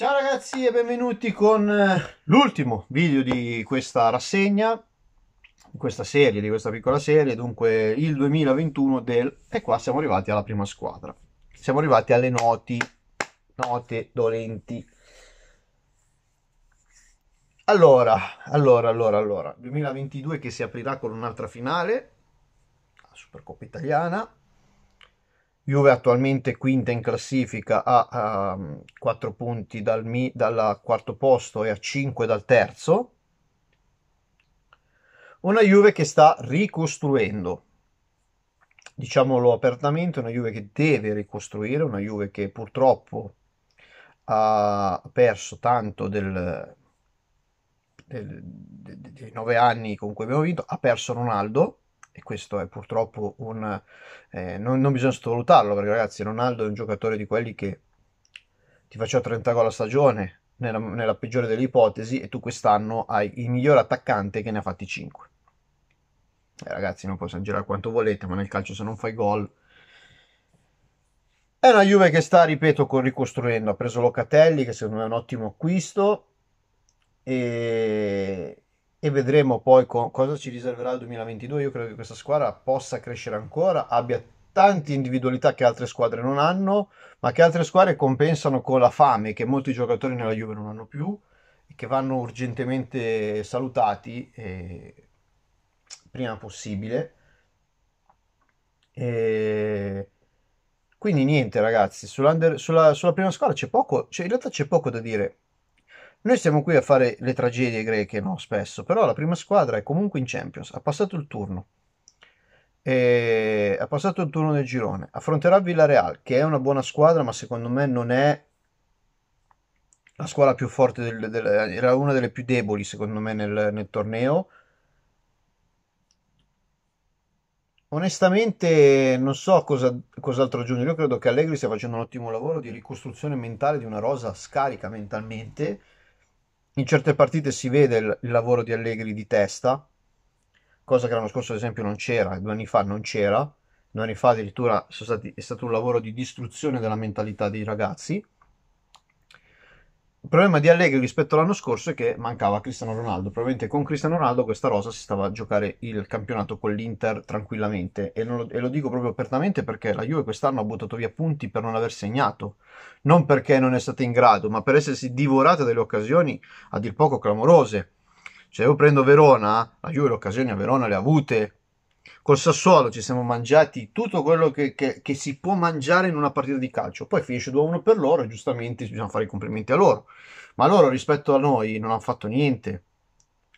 Ciao ragazzi e benvenuti con eh, l'ultimo video di questa rassegna, di questa serie, di questa piccola serie, dunque il 2021 del... e qua siamo arrivati alla prima squadra. Siamo arrivati alle noti, note dolenti. Allora, allora, allora, allora, 2022 che si aprirà con un'altra finale, la Supercoppa Italiana, Juve attualmente quinta in classifica a, a 4 mm, punti dal, dal quarto posto e a 5 dal terzo. Una Juve che sta ricostruendo, diciamolo apertamente, una Juve che deve ricostruire, una Juve che purtroppo ha perso tanto del, del, dei nove anni con cui abbiamo vinto, ha perso Ronaldo, e questo è purtroppo un... Eh, non, non, bisogna sottovalutarlo perché ragazzi Ronaldo è un giocatore di quelli che ti faceva 30 gol a stagione nella, nella peggiore delle ipotesi e tu quest'anno hai il miglior attaccante che ne ha fatti 5. Eh, ragazzi non possiamo girare quanto volete ma nel calcio se non fai gol... È una Juve che sta, ripeto, ricostruendo. Ha preso Locatelli, che secondo me è un ottimo acquisto, e e vedremo poi co- cosa ci riserverà il 2022. Io credo che questa squadra possa crescere ancora, abbia tante individualità che altre squadre non hanno, ma che altre squadre compensano con la fame che molti giocatori nella Juve non hanno più e che vanno urgentemente salutati eh, prima possibile. E... Quindi niente ragazzi, sulla, sulla prima squadra c'è poco, cioè in realtà c'è poco da dire noi siamo qui a fare le tragedie greche, no? Spesso, però la prima squadra è comunque in Champions, ha passato il turno. E ha passato il turno del girone. Affronterà Villarreal, che è una buona squadra, ma secondo me non è la squadra più forte, del, del, era una delle più deboli secondo me nel, nel torneo. Onestamente non so cosa, cos'altro aggiungere, io credo che Allegri stia facendo un ottimo lavoro di ricostruzione mentale di una rosa scarica mentalmente in certe partite si vede il, il lavoro di Allegri di testa, cosa che l'anno scorso ad esempio non c'era, due anni fa non c'era, due anni fa addirittura stati, è stato un lavoro di distruzione della mentalità dei ragazzi il problema di Allegri rispetto all'anno scorso è che mancava Cristiano Ronaldo. Probabilmente con Cristiano Ronaldo questa rosa si stava a giocare il campionato con l'Inter tranquillamente. E lo, e lo, dico proprio apertamente perché la Juve quest'anno ha buttato via punti per non aver segnato. Non perché non è stata in grado, ma per essersi divorata delle occasioni a dir poco clamorose. Cioè io prendo Verona, la Juve le occasioni a Verona le ha avute, Col Sassuolo ci siamo mangiati tutto quello che, che, che si può mangiare in una partita di calcio, poi finisce 2-1 per loro e giustamente bisogna fare i complimenti a loro. Ma loro rispetto a noi non hanno fatto niente.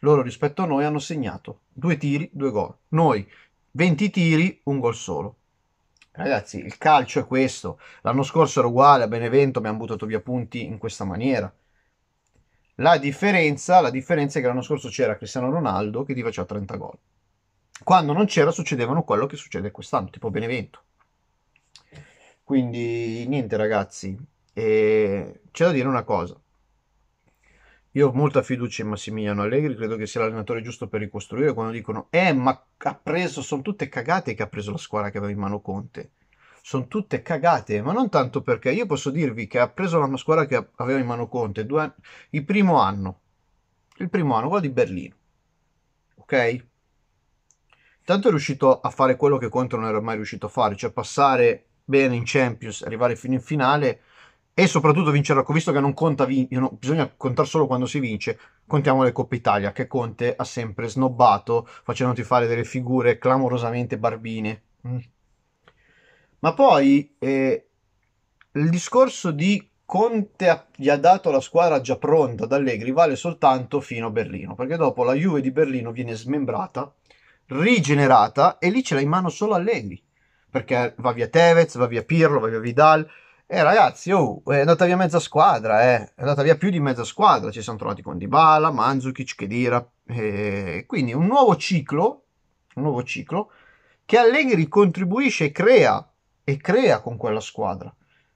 Loro rispetto a noi hanno segnato due tiri, due gol. Noi 20 tiri, un gol solo. Ragazzi, il calcio è questo. L'anno scorso era uguale, a Benevento abbiamo buttato via punti in questa maniera. La differenza, la differenza è che l'anno scorso c'era Cristiano Ronaldo che ti faceva 30 gol quando non c'era succedevano quello che succede quest'anno, tipo Benevento. Quindi niente ragazzi, e c'è da dire una cosa. Io ho molta fiducia in Massimiliano Allegri, credo che sia l'allenatore giusto per ricostruire. Quando dicono, eh, ma ha preso, sono tutte cagate che ha preso la squadra che aveva in mano Conte. Sono tutte cagate, ma non tanto perché io posso dirvi che ha preso la squadra che aveva in mano Conte due, il primo anno, il primo anno, quello di Berlino. Ok? Tanto è riuscito a fare quello che Conte non era mai riuscito a fare, cioè passare bene in Champions, arrivare fino in finale e soprattutto vincere la visto che non conta, vin- bisogna contare solo quando si vince, contiamo le Coppe Italia, che Conte ha sempre snobbato, facendoti fare delle figure clamorosamente barbine. Mm. Ma poi eh, il discorso di Conte ha, gli ha dato la squadra già pronta ad Allegri vale soltanto fino a Berlino, perché dopo la Juve di Berlino viene smembrata rigenerata e lì ce l'ha in mano solo Allegri perché va via Tevez, va via Pirlo, va via Vidal e ragazzi oh, è andata via mezza squadra eh. è andata via più di mezza squadra ci siamo trovati con Dybala, Mandzukic, Kedira e quindi un nuovo ciclo un nuovo ciclo che Allegri contribuisce e crea e crea con quella squadra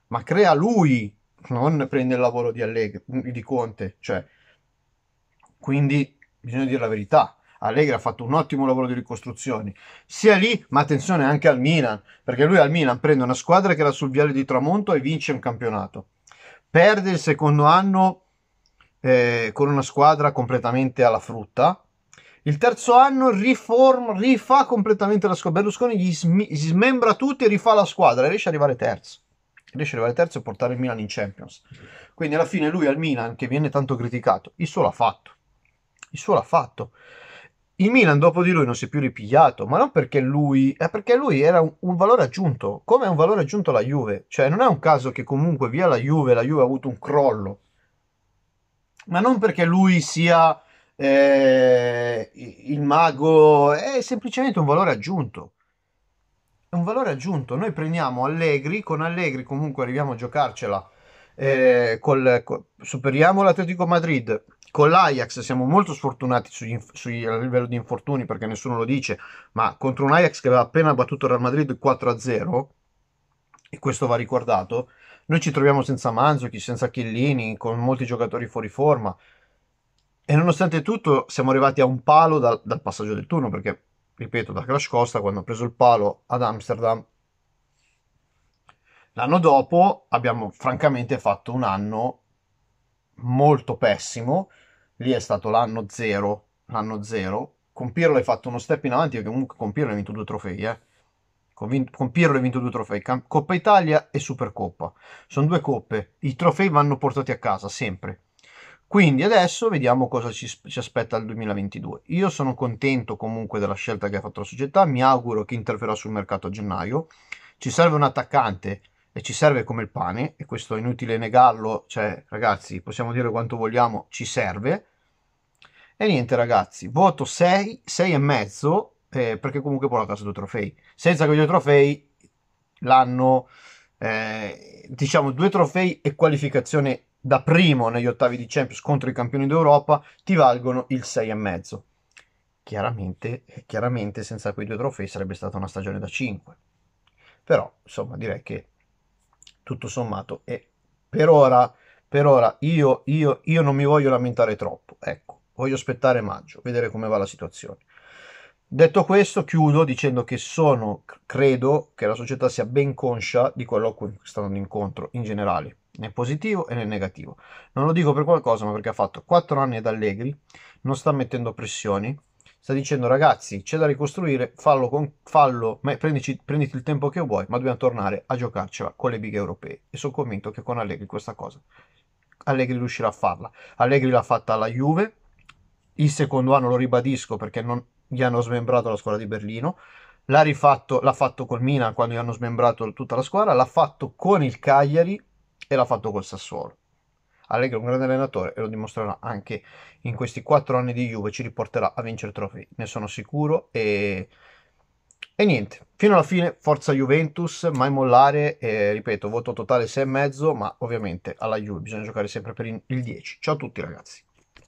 ma crea lui non prende il lavoro di Allegri di Conte cioè quindi bisogna dire la verità Allegri ha fatto un ottimo lavoro di ricostruzioni, sia lì, ma attenzione anche al Milan, perché lui al Milan prende una squadra che era sul viale di tramonto e vince un campionato. Perde il secondo anno eh, con una squadra completamente alla frutta. Il terzo anno riform, rifà completamente la squadra. Berlusconi gli, sm- gli smembra tutti e rifà la squadra e riesce ad arrivare terzo riesce ad arrivare terzo e portare il Milan in Champions. Quindi alla fine lui al Milan, che viene tanto criticato, il suo l'ha fatto. Il suo l'ha fatto. Il Milan dopo di lui non si è più ripigliato, ma non perché lui, è perché lui era un, un valore aggiunto, come è un valore aggiunto la Juve. Cioè non è un caso che comunque via la Juve, la Juve ha avuto un crollo. Ma non perché lui sia eh, il mago, è semplicemente un valore aggiunto. È un valore aggiunto. Noi prendiamo Allegri, con Allegri comunque arriviamo a giocarcela. Eh, col, col, superiamo l'Atletico Madrid, con l'Ajax siamo molto sfortunati sugli, sugli, a livello di infortuni perché nessuno lo dice, ma contro un Ajax che aveva appena battuto il Real Madrid 4-0, e questo va ricordato, noi ci troviamo senza Manzucchi, senza Chiellini, con molti giocatori fuori forma. E nonostante tutto siamo arrivati a un palo dal, dal passaggio del turno, perché, ripeto, da Crash Costa, quando ha preso il palo ad Amsterdam, l'anno dopo abbiamo francamente fatto un anno molto pessimo, lì è stato l'anno zero, l'anno zero. Con Pirlo hai fatto uno step in avanti perché comunque con Pirlo hai vinto due trofei, eh. Con, vin- con Pirlo hai vinto due trofei, Camp- Coppa Italia e Supercoppa. Sono due coppe, i trofei vanno portati a casa sempre. Quindi adesso vediamo cosa ci, ci, aspetta il 2022. Io sono contento comunque della scelta che ha fatto la società, mi auguro che interverrà sul mercato a gennaio. Ci serve un attaccante e ci serve come il pane, e questo è inutile negarlo, cioè ragazzi possiamo dire quanto vogliamo, ci serve. E niente ragazzi, voto 6, 6 e mezzo, eh, perché comunque porta la casa due trofei. Senza quei due trofei l'anno, eh, diciamo due trofei e qualificazione da primo negli ottavi di Champions contro i campioni d'Europa ti valgono il 6 e mezzo. Chiaramente, eh, chiaramente senza quei due trofei sarebbe stata una stagione da 5. Però, insomma, direi che tutto sommato e per ora, per ora io, io, io non mi voglio lamentare troppo, ecco, voglio aspettare maggio, vedere come va la situazione. Detto questo, chiudo dicendo che sono, credo che la società sia ben conscia di quello a cui sta andando incontro in generale, nel positivo e nel negativo. Non lo dico per qualcosa, ma perché ha fatto 4 anni ad Allegri, non sta mettendo pressioni, sta dicendo ragazzi c'è da ricostruire, fallo, con, fallo ma prendici, prenditi il tempo che vuoi, ma dobbiamo tornare a giocarcela con le bighe europee e sono convinto che con Allegri questa cosa, Allegri riuscirà a farla. Allegri l'ha fatta alla Juve, il secondo anno lo ribadisco perché non gli hanno smembrato la squadra di Berlino, l'ha, rifatto, l'ha fatto col Milan quando gli hanno smembrato tutta la squadra, l'ha fatto con il Cagliari e l'ha fatto col Sassuolo Allegri è un grande allenatore e lo dimostrerà anche in questi quattro anni di Juve, ci riporterà a vincere trofei, ne sono sicuro e... E niente, fino alla fine forza Juventus, mai mollare, eh, ripeto, voto totale 6,5, ma ovviamente alla Juve bisogna giocare sempre per il 10. Ciao a tutti ragazzi.